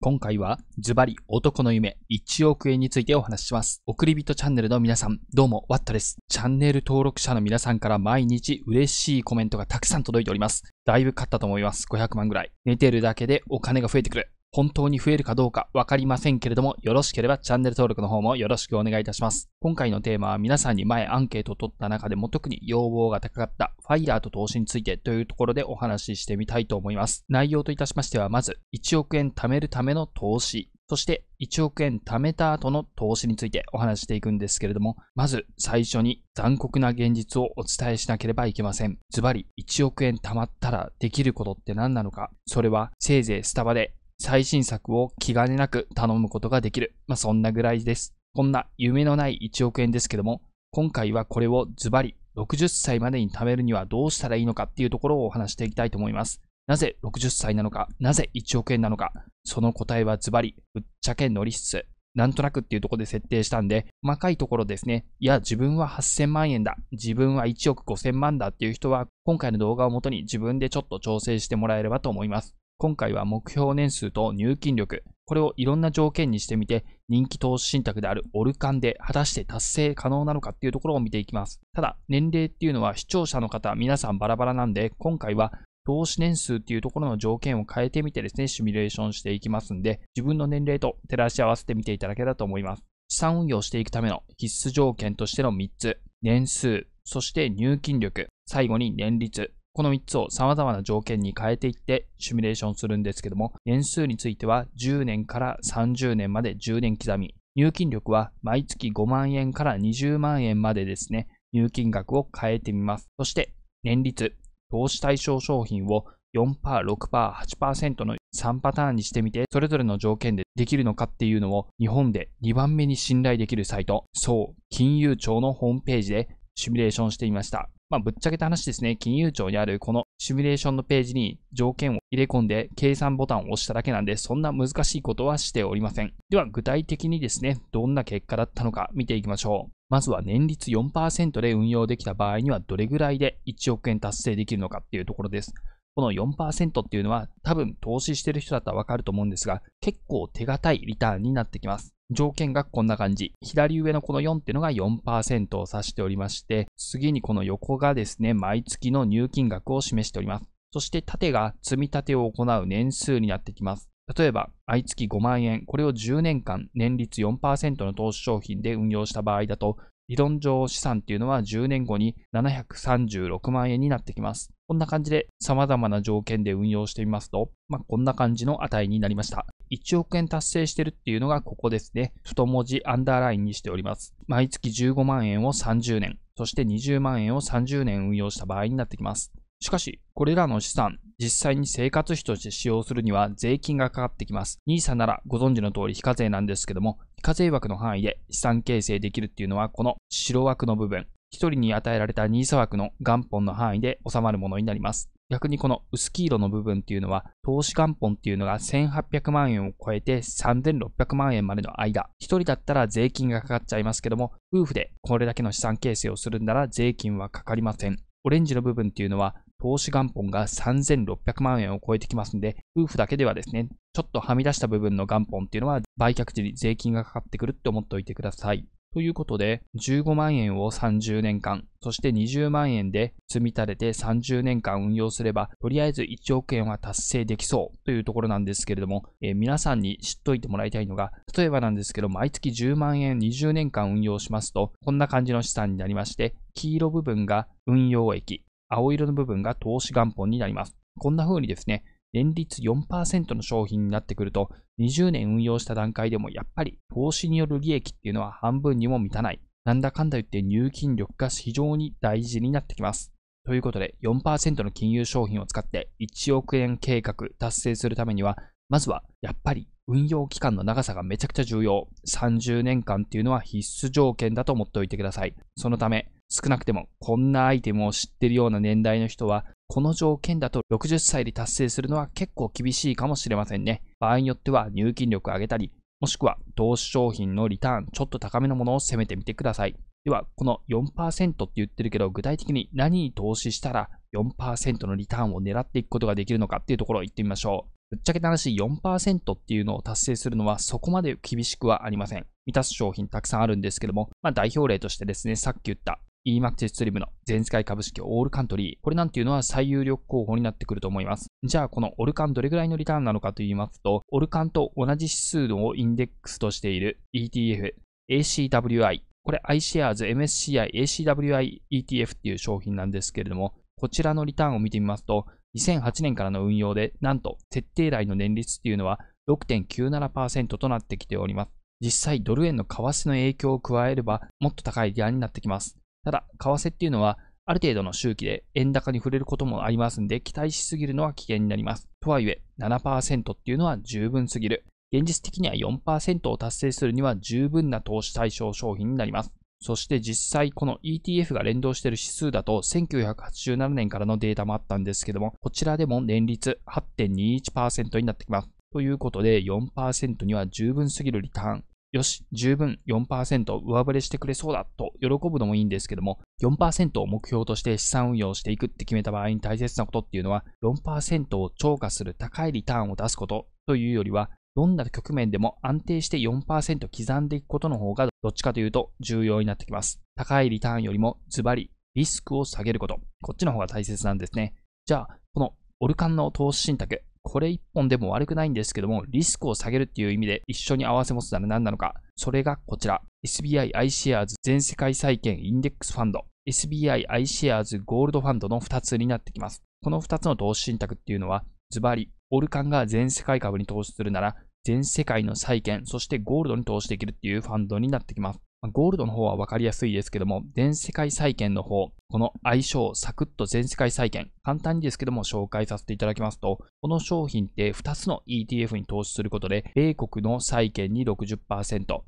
今回はズバリ男の夢1億円についてお話しします。送り人チャンネルの皆さん、どうもワットです。チャンネル登録者の皆さんから毎日嬉しいコメントがたくさん届いております。だいぶ買ったと思います。500万ぐらい。寝てるだけでお金が増えてくる。本当に増えるかどうかわかりませんけれども、よろしければチャンネル登録の方もよろしくお願いいたします。今回のテーマは皆さんに前アンケートを取った中でも特に要望が高かったファイラーと投資についてというところでお話ししてみたいと思います。内容といたしましては、まず1億円貯めるための投資、そして1億円貯めた後の投資についてお話していくんですけれども、まず最初に残酷な現実をお伝えしなければいけません。ズバリ1億円貯まったらできることって何なのか、それはせいぜいスタバで最新作を気兼ねなく頼むことができる。まあ、そんなぐらいです。こんな夢のない1億円ですけども、今回はこれをズバリ60歳までに貯めるにはどうしたらいいのかっていうところをお話していきたいと思います。なぜ60歳なのか、なぜ1億円なのか、その答えはズバリ、ぶっちゃけ乗り室。なんとなくっていうところで設定したんで、細かいところですね。いや、自分は8000万円だ。自分は1億5000万だっていう人は、今回の動画をもとに自分でちょっと調整してもらえればと思います。今回は目標年数と入金力、これをいろんな条件にしてみて、人気投資信託であるオルカンで果たして達成可能なのかっていうところを見ていきます。ただ、年齢っていうのは視聴者の方、皆さんバラバラなんで、今回は投資年数っていうところの条件を変えてみてですね、シミュレーションしていきますんで、自分の年齢と照らし合わせてみていただけたと思います。資産運用していくための必須条件としての3つ、年数、そして入金力、最後に年率、この3つを様々な条件に変えていってシミュレーションするんですけども、年数については10年から30年まで10年刻み、入金力は毎月5万円から20万円までですね、入金額を変えてみます。そして、年率、投資対象商品を4%、6%、8%の3パターンにしてみて、それぞれの条件でできるのかっていうのを日本で2番目に信頼できるサイト、そう、金融庁のホームページでシミュレーションしてみました。まあ、ぶっちゃけた話ですね、金融庁にあるこのシミュレーションのページに条件を入れ込んで計算ボタンを押しただけなんで、そんな難しいことはしておりません。では、具体的にですね、どんな結果だったのか見ていきましょう。まずは年率4%で運用できた場合にはどれぐらいで1億円達成できるのかっていうところです。この4%っていうのは多分投資してる人だったらわかると思うんですが、結構手堅いリターンになってきます。条件がこんな感じ。左上のこの4っていうのが4%を指しておりまして、次にこの横がですね、毎月の入金額を示しております。そして縦が積み立てを行う年数になってきます。例えば、毎月5万円、これを10年間、年率4%の投資商品で運用した場合だと、理論上資産っていうのは10年後に736万円になってきます。こんな感じで様々な条件で運用してみますと、まあ、こんな感じの値になりました。1億円達成してるっていうのがここですね。太文字アンダーラインにしております。毎月15万円を30年、そして20万円を30年運用した場合になってきます。しかし、これらの資産、実際に生活費として使用するには税金がかかってきます。NISA ならご存知の通り非課税なんですけども、非課税枠の範囲で資産形成できるっていうのはこの白枠の部分。一人に与えられた NISA 枠の元本の範囲で収まるものになります。逆にこの薄黄色の部分っていうのは、投資元本っていうのが1800万円を超えて3600万円までの間、一人だったら税金がかかっちゃいますけども、夫婦でこれだけの資産形成をするんなら税金はかかりません。オレンジの部分っていうのは、投資元本が3600万円を超えてきますんで、夫婦だけではですね、ちょっとはみ出した部分の元本っていうのは、売却時に税金がかかってくるって思っておいてください。ということで、15万円を30年間、そして20万円で積み立てて30年間運用すれば、とりあえず1億円は達成できそうというところなんですけれども、えー、皆さんに知っといてもらいたいのが、例えばなんですけど、毎月10万円20年間運用しますと、こんな感じの資産になりまして、黄色部分が運用益、青色の部分が投資元本になります。こんな風にですね、年率4%の商品になってくると、20年運用した段階でもやっぱり投資による利益っていうのは半分にも満たない。なんだかんだ言って入金力が非常に大事になってきます。ということで、4%の金融商品を使って1億円計画達成するためには、まずはやっぱり運用期間の長さがめちゃくちゃ重要。30年間っていうのは必須条件だと思っておいてください。そのため、少なくてもこんなアイテムを知ってるような年代の人はこの条件だと60歳で達成するのは結構厳しいかもしれませんね。場合によっては入金力上げたり、もしくは投資商品のリターンちょっと高めのものを攻めてみてください。では、この4%って言ってるけど、具体的に何に投資したら4%のリターンを狙っていくことができるのかっていうところを言ってみましょう。ぶっちゃけた話4%っていうのを達成するのはそこまで厳しくはありません。満たす商品たくさんあるんですけども、まあ、代表例としてですね、さっき言った EMAX スリムの全世界株式オールカントリー。これなんていうのは最有力候補になってくると思います。じゃあ、このオルカンどれぐらいのリターンなのかと言いますと、オルカンと同じ指数をインデックスとしている ETF、ACWI。これ iShares MSCI ACWI ETF っていう商品なんですけれども、こちらのリターンを見てみますと、2008年からの運用で、なんと設定来の年率っていうのは6.97%となってきております。実際ドル円の為替の影響を加えればもっと高いリアになってきます。ただ、為替っていうのは、ある程度の周期で円高に触れることもありますんで、期待しすぎるのは危険になります。とはいえ、7%っていうのは十分すぎる。現実的には4%を達成するには十分な投資対象商品になります。そして実際この ETF が連動している指数だと1987年からのデータもあったんですけども、こちらでも年率8.21%になってきます。ということで4%には十分すぎるリターン。よし、十分4%上振れしてくれそうだと喜ぶのもいいんですけども、4%を目標として資産運用していくって決めた場合に大切なことっていうのは、4%を超過する高いリターンを出すことというよりは、どんな局面でも安定して4%刻んでいくことの方がどっちかというと重要になってきます。高いリターンよりもズバリリスクを下げること。こっちの方が大切なんですね。じゃあ、このオルカンの投資信託、これ一本でも悪くないんですけども、リスクを下げるっていう意味で一緒に合わせ持つなら何なのか。それがこちら。SBI iShares 全世界債券インデックスファンド。SBI iShares ゴールドファンドの2つになってきます。この2つの投資信託っていうのは、ズバリ、オルカンが全世界株に投資するなら、全世界の債券、そしてゴールドに投資できるっていうファンドになってきます。ゴールドの方はわかりやすいですけども、全世界債券の方、この愛称サクッと全世界債券、簡単にですけども紹介させていただきますと、この商品って2つの ETF に投資することで、米国の債券に60%、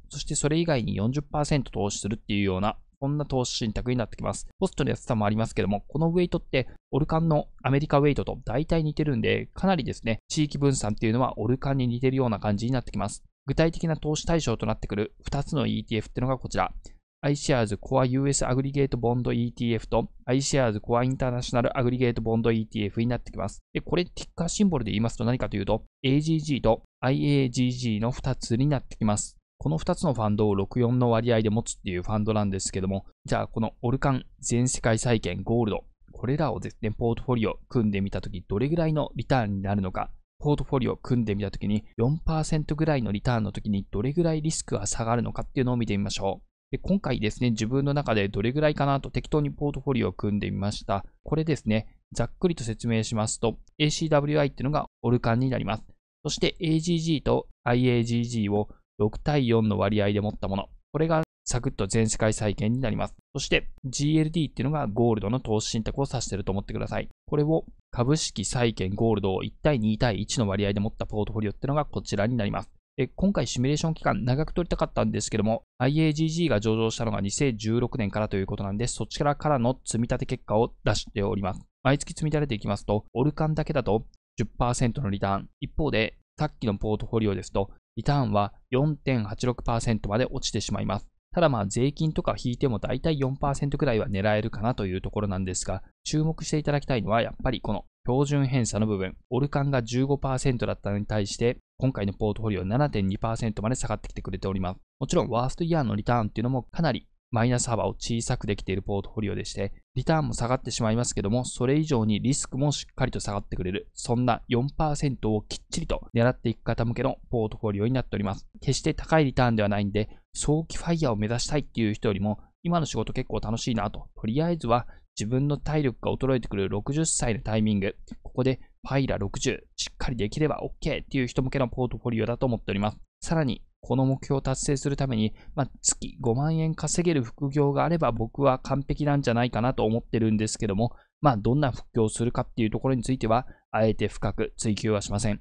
そしてそれ以外に40%投資するっていうようなこんな投資信託になってきます。コストの安さもありますけども、このウェイトって、オルカンのアメリカウェイトと大体似てるんで、かなりですね、地域分散っていうのはオルカンに似てるような感じになってきます。具体的な投資対象となってくる2つの ETF ってのがこちら。iShares Core US Aggregate Bond ETF と iShares Core International Aggregate Bond ETF になってきます。で、これティッカーシンボルで言いますと何かというと AGG と IAGG の2つになってきます。この2つのファンドを64の割合で持つっていうファンドなんですけども、じゃあこのオルカン、全世界債券、ゴールド、これらをですね、ポートフォリオ組んでみたとき、どれぐらいのリターンになるのか、ポートフォリオを組んでみたときに4%ぐらいのリターンのときにどれぐらいリスクが下がるのかっていうのを見てみましょう。で今回ですね、自分の中でどれぐらいかなと適当にポートフォリオを組んでみました。これですね、ざっくりと説明しますと、ACWI っていうのがオルカンになります。そして AGG と IAGG を6対4の割合で持ったもの。これがサクッと全世界再建になります。そして GLD っていうのがゴールドの投資信託を指してると思ってください。これを株式、債券、ゴールドを1対2対1の割合で持ったポートフォリオっていうのがこちらになります。今回シミュレーション期間長く取りたかったんですけども、IAGG が上場したのが2016年からということなんで、そちらからの積み立て結果を出しております。毎月積み立てていきますと、オルカンだけだと10%のリターン。一方で、さっきのポートフォリオですと、リターンは4.86%まで落ちてしまいます。ただまあ税金とか引いても大体4%くらいは狙えるかなというところなんですが、注目していただきたいのはやっぱりこの標準偏差の部分、オルカンが15%だったのに対して、今回のポートフォリオ7.2%まで下がってきてくれております。もちろんワーストイヤーのリターンっていうのもかなりマイナス幅を小さくできているポートフォリオでして、リターンも下がってしまいますけども、それ以上にリスクもしっかりと下がってくれる、そんな4%をきっちりと狙っていく方向けのポートフォリオになっております。決して高いリターンではないんで、早期ファイヤーを目指したいっていう人よりも、今の仕事結構楽しいなと、とりあえずは自分の体力が衰えてくる60歳のタイミング、ここでファイラ60、しっかりできれば OK っていう人向けのポートフォリオだと思っております。さらに、この目標を達成するために、まあ、月5万円稼げる副業があれば僕は完璧なんじゃないかなと思ってるんですけども、まあ、どんな副業をするかっていうところについては、あえて深く追求はしません。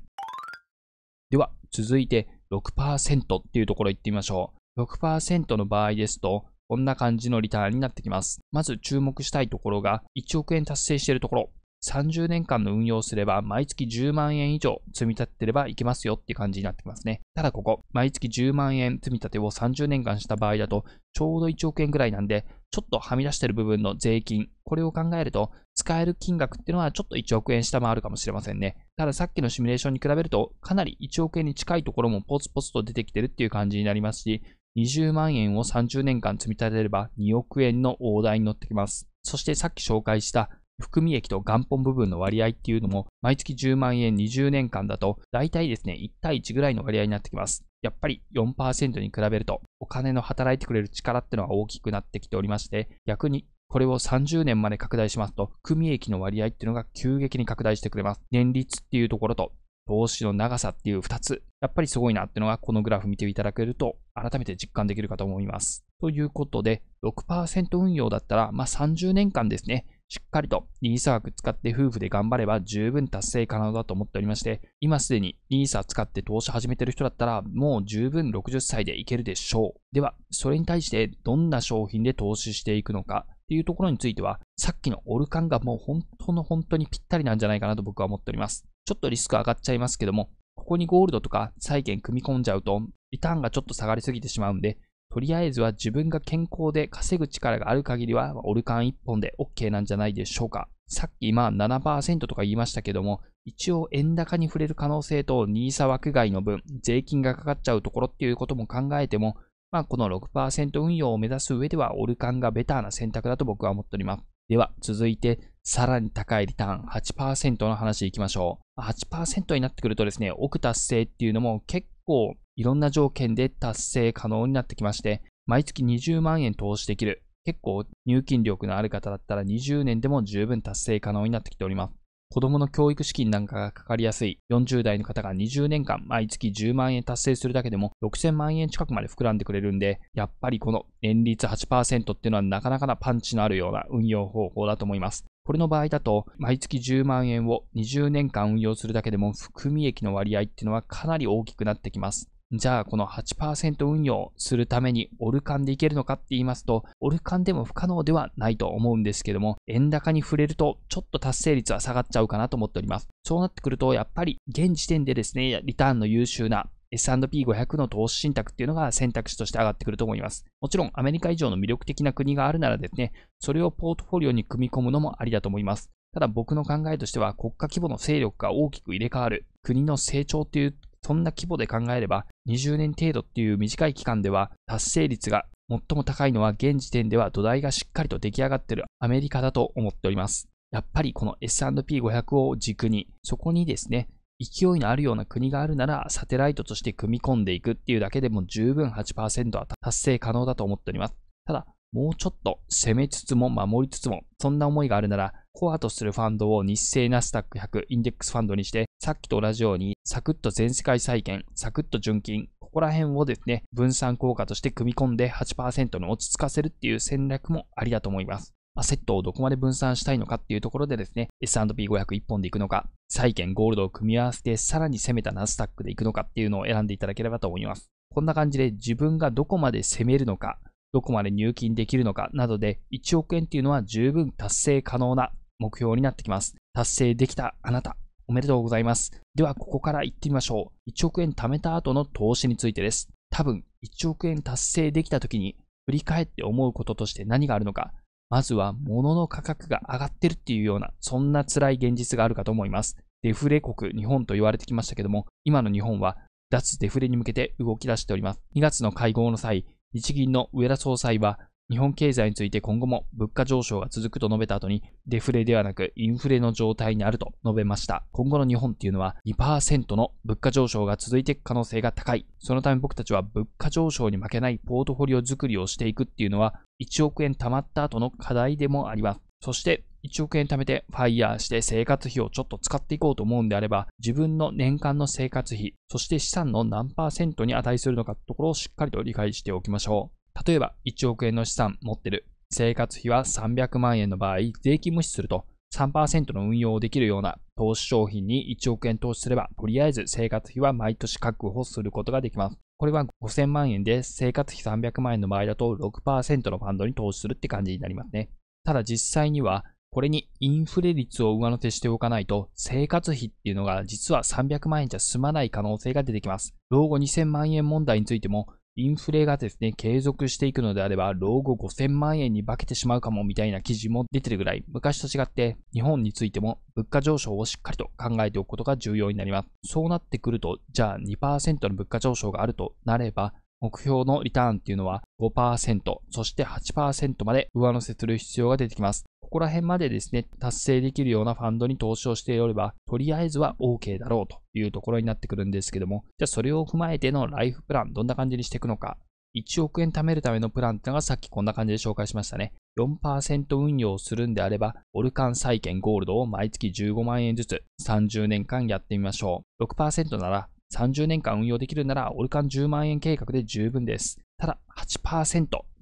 では、続いて6%っていうところ行ってみましょう。6%の場合ですと、こんな感じのリターンになってきます。まず注目したいところが、1億円達成しているところ。30年間の運用すれば、毎月10万円以上積み立てればいけますよって感じになってきますね。ただここ、毎月10万円積み立てを30年間した場合だと、ちょうど1億円ぐらいなんで、ちょっとはみ出してる部分の税金、これを考えると、使える金額っていうのはちょっと1億円下回るかもしれませんね。たださっきのシミュレーションに比べると、かなり1億円に近いところもポツポツと出てきてるっていう感じになりますし、20万円を30年間積み立てれば2億円の大台に乗ってきます。そしてさっき紹介した含み益と元本部分の割合っていうのも、毎月10万円20年間だと、大体ですね、1対1ぐらいの割合になってきます。やっぱり4%に比べると、お金の働いてくれる力ってのは大きくなってきておりまして、逆にこれを30年まで拡大しますと、組益の割合っていうのが急激に拡大してくれます。年率っていうところと、帽子の長さっていう2つ、やっぱりすごいなっていうのがこのグラフ見ていただけると改めて実感できるかと思います。ということで、6%運用だったら、まあ、30年間ですね、しっかりと NISA 枠使って夫婦で頑張れば十分達成可能だと思っておりまして、今すでに NISA 使って投資始めてる人だったら、もう十分60歳でいけるでしょう。では、それに対してどんな商品で投資していくのか、っていうところについては、さっきのオルカンがもう本当の本当にぴったりなんじゃないかなと僕は思っております。ちょっとリスク上がっちゃいますけども、ここにゴールドとか債券組み込んじゃうと、リターンがちょっと下がりすぎてしまうんで、とりあえずは自分が健康で稼ぐ力がある限りは、オルカン1本で OK なんじゃないでしょうか。さっき今7%とか言いましたけども、一応円高に触れる可能性と NISA 枠外の分、税金がかかっちゃうところっていうことも考えても、まあ、この6%運用を目指す上では、オルカンがベターな選択だと僕は思っております。では、続いて、さらに高いリターン、8%の話いきましょう。8%になってくるとですね、億達成っていうのも結構いろんな条件で達成可能になってきまして、毎月20万円投資できる。結構入金力のある方だったら20年でも十分達成可能になってきております。子供の教育資金なんかがかかりやすい40代の方が20年間毎月10万円達成するだけでも6000万円近くまで膨らんでくれるんで、やっぱりこの年率8%っていうのはなかなかなパンチのあるような運用方法だと思います。これの場合だと、毎月10万円を20年間運用するだけでも含み益の割合っていうのはかなり大きくなってきます。じゃあ、この8%運用するためにオルカンでいけるのかって言いますと、オルカンでも不可能ではないと思うんですけども、円高に触れると、ちょっと達成率は下がっちゃうかなと思っております。そうなってくると、やっぱり現時点でですね、リターンの優秀な S&P500 の投資信託っていうのが選択肢として上がってくると思います。もちろんアメリカ以上の魅力的な国があるならですね、それをポートフォリオに組み込むのもありだと思います。ただ僕の考えとしては国家規模の勢力が大きく入れ替わる国の成長というそんな規模で考えれば、20年程度っていう短い期間では、達成率が最も高いのは現時点では土台がしっかりと出来上がってるアメリカだと思っております。やっぱりこの S&P500 を軸に、そこにですね、勢いのあるような国があるなら、サテライトとして組み込んでいくっていうだけでも十分8%は達成可能だと思っております。ただ、もうちょっと攻めつつも守りつつも、そんな思いがあるなら、コアとするファンドを日清ナスダック100インデックスファンドにして、さっきと同じように、サクッと全世界債券、サクッと純金、ここら辺をですね、分散効果として組み込んで8%に落ち着かせるっていう戦略もありだと思います。アセットをどこまで分散したいのかっていうところでですね、S&P500 一本でいくのか、債券、ゴールドを組み合わせてさらに攻めたナスダックでいくのかっていうのを選んでいただければと思います。こんな感じで自分がどこまで攻めるのか、どこまで入金できるのかなどで1億円っていうのは十分達成可能な目標になってきます。達成できたあなた、おめでとうございます。では、ここから行ってみましょう。1億円貯めた後の投資についてです。多分、1億円達成できた時に、振り返って思うこととして何があるのか。まずは、物の価格が上がってるっていうような、そんな辛い現実があるかと思います。デフレ国、日本と言われてきましたけども、今の日本は、脱デフレに向けて動き出しております。2月の会合の際、日銀の上田総裁は、日本経済について今後も物価上昇が続くと述べた後に、デフレではなくインフレの状態にあると述べました。今後の日本っていうのは2%の物価上昇が続いていく可能性が高い。そのため僕たちは物価上昇に負けないポートフォリオ作りをしていくっていうのは、1億円貯まった後の課題でもあります。そして、1億円貯めてファイヤーして生活費をちょっと使っていこうと思うんであれば、自分の年間の生活費、そして資産の何パーセントに値するのかところをしっかりと理解しておきましょう。例えば1億円の資産持ってる。生活費は300万円の場合、税金無視すると3%の運用をできるような投資商品に1億円投資すれば、とりあえず生活費は毎年確保することができます。これは5000万円で生活費300万円の場合だと6%のファンドに投資するって感じになりますね。ただ実際には、これにインフレ率を上乗せしておかないと、生活費っていうのが実は300万円じゃ済まない可能性が出てきます。老後2000万円問題についても、インフレがですね、継続していくのであれば、老後5000万円に化けてしまうかもみたいな記事も出てるぐらい、昔と違って日本についても物価上昇をしっかりと考えておくことが重要になります。そうなってくると、じゃあ2%の物価上昇があるとなれば、目標のリターンっていうのは5%、そして8%まで上乗せする必要が出てきます。ここら辺までですね、達成できるようなファンドに投資をしておれば、とりあえずは OK だろうというところになってくるんですけども、じゃあそれを踏まえてのライフプラン、どんな感じにしていくのか。1億円貯めるためのプランってのがさっきこんな感じで紹介しましたね。4%運用するんであれば、オルカン債券ゴールドを毎月15万円ずつ30年間やってみましょう。6%なら30年間運用できるなら、オルカン10万円計画で十分です。ただ8、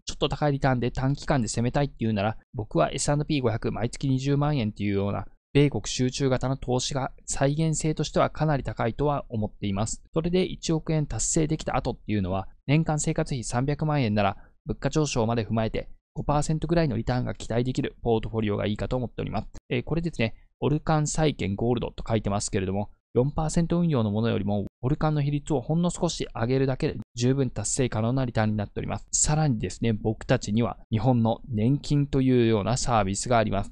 ちょっと高いリターンで短期間で攻めたいっていうなら、僕は S&P500 毎月20万円っていうような米国集中型の投資が再現性としてはかなり高いとは思っています。それで1億円達成できた後っていうのは、年間生活費300万円なら、物価上昇まで踏まえて5%ぐらいのリターンが期待できるポートフォリオがいいかと思っております。えー、これですね、オルカン債券ゴールドと書いてますけれども、4%運用のものよりもオルカンの比率をほんの少し上げるだけで十分達成可能なリターンになっております。さらにですね、僕たちには日本の年金というようなサービスがあります。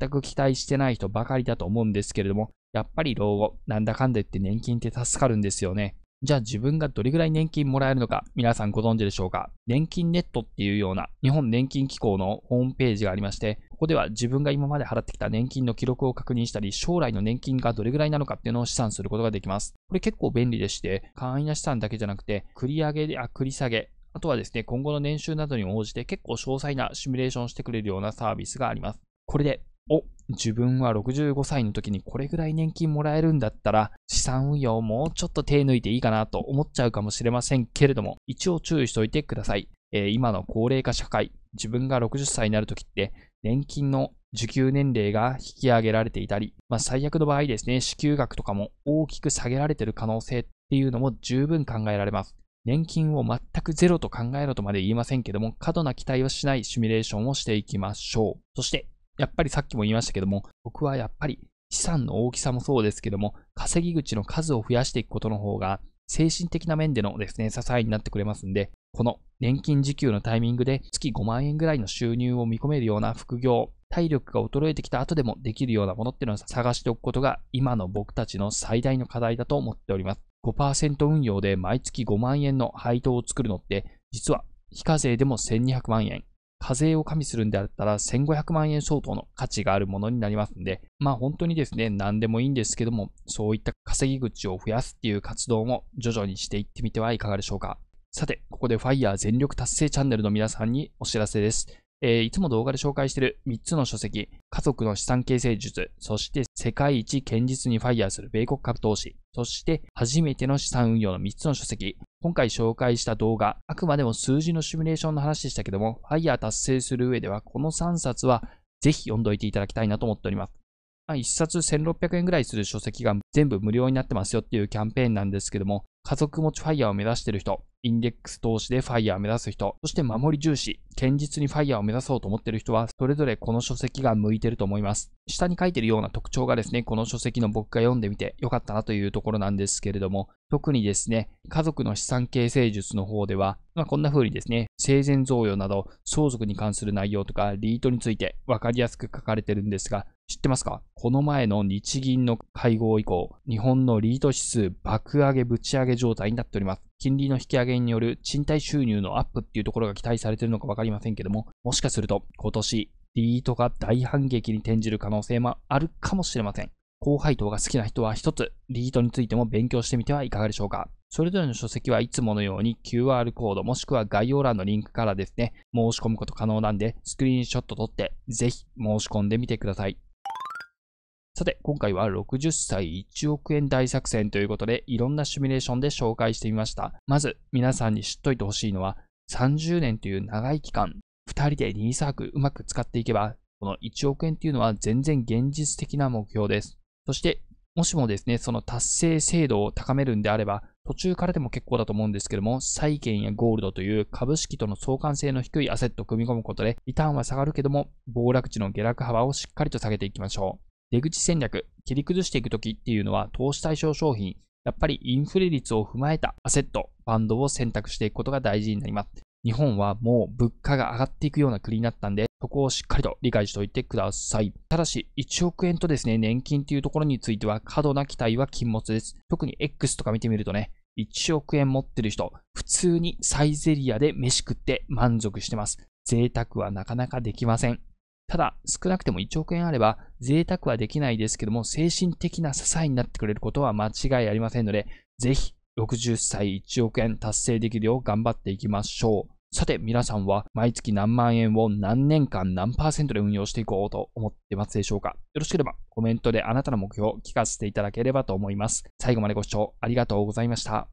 全く期待してない人ばかりだと思うんですけれども、やっぱり老後、なんだかんだ言って年金って助かるんですよね。じゃあ自分がどれぐらい年金もらえるのか皆さんご存知でしょうか年金ネットっていうような日本年金機構のホームページがありましてここでは自分が今まで払ってきた年金の記録を確認したり、将来の年金がどれぐらいなのかっていうのを試算することができます。これ結構便利でして、簡易な試算だけじゃなくて、繰り上げや繰り下げ、あとはですね、今後の年収などに応じて結構詳細なシミュレーションしてくれるようなサービスがあります。これで、お、自分は65歳の時にこれぐらい年金もらえるんだったら、資産運用もうちょっと手抜いていいかなと思っちゃうかもしれませんけれども、一応注意しておいてください。えー、今の高齢化社会、自分が60歳になるときって、年金の受給年齢が引き上げられていたり、まあ、最悪の場合ですね、支給額とかも大きく下げられている可能性っていうのも十分考えられます。年金を全くゼロと考えろとまで言いませんけども、過度な期待をしないシミュレーションをしていきましょう。そして、やっぱりさっきも言いましたけども、僕はやっぱり資産の大きさもそうですけども、稼ぎ口の数を増やしていくことの方が精神的な面でのですね、支えになってくれますんで、この年金受給のタイミングで月5万円ぐらいの収入を見込めるような副業、体力が衰えてきた後でもできるようなものっていうのを探しておくことが今の僕たちの最大の課題だと思っております。5%運用で毎月5万円の配当を作るのって実は非課税でも1200万円、課税を加味するんであったら1500万円相当の価値があるものになりますんで、まあ本当にですね、何でもいいんですけども、そういった稼ぎ口を増やすっていう活動も徐々にしていってみてはいかがでしょうか。さて、ここで FIRE 全力達成チャンネルの皆さんにお知らせです。えー、いつも動画で紹介している3つの書籍、家族の資産形成術、そして世界一堅実にファイヤーする米国株投資、そして初めての資産運用の3つの書籍、今回紹介した動画、あくまでも数字のシミュレーションの話でしたけども、ファイヤー達成する上ではこの3冊はぜひ読んどいていただきたいなと思っております。まあ、1冊1600円ぐらいする書籍が全部無料になってますよっていうキャンペーンなんですけども、家族持ちファイヤーを目指している人、インデックス投資でァイヤーを目指す人、そして守り重視、堅実にファイヤーを目指そうと思っている人は、それぞれこの書籍が向いてると思います。下に書いてるような特徴がですね、この書籍の僕が読んでみて良かったなというところなんですけれども、特にですね、家族の資産形成術の方では、まあ、こんな風にですね、生前贈与など相続に関する内容とかリートについて分かりやすく書かれてるんですが、知ってますかこの前の日銀の会合以降、日本のリート指数爆上げぶち上げ状態になっております。金利の引き上げによる賃貸収入のアップっていうところが期待されているのか分かりませんけども、もしかすると今年、リートが大反撃に転じる可能性もあるかもしれません。高配当が好きな人は一つ、リートについても勉強してみてはいかがでしょうか。それぞれの書籍はいつものように QR コードもしくは概要欄のリンクからですね、申し込むこと可能なんで、スクリーンショット撮って、ぜひ申し込んでみてください。さて、今回は60歳1億円大作戦ということで、いろんなシミュレーションで紹介してみました。まず、皆さんに知っといてほしいのは、30年という長い期間、2人でリーサーーうまく使っていけば、この1億円っていうのは全然現実的な目標です。そして、もしもですね、その達成精度を高めるんであれば、途中からでも結構だと思うんですけども、債券やゴールドという株式との相関性の低いアセットを組み込むことで、リターンは下がるけども、暴落値の下落幅をしっかりと下げていきましょう。出口戦略、切り崩していくときっていうのは投資対象商品、やっぱりインフレ率を踏まえたアセット、バンドを選択していくことが大事になります。日本はもう物価が上がっていくような国になったんで、そこをしっかりと理解しておいてください。ただし、1億円とですね、年金というところについては過度な期待は禁物です。特に X とか見てみるとね、1億円持ってる人、普通にサイゼリアで飯食って満足してます。贅沢はなかなかできません。ただ、少なくても1億円あれば、贅沢はできないですけども、精神的な支えになってくれることは間違いありませんので、ぜひ、60歳1億円達成できるよう頑張っていきましょう。さて、皆さんは毎月何万円を何年間何パーセントで運用していこうと思ってますでしょうかよろしければコメントであなたの目標を聞かせていただければと思います。最後までご視聴ありがとうございました。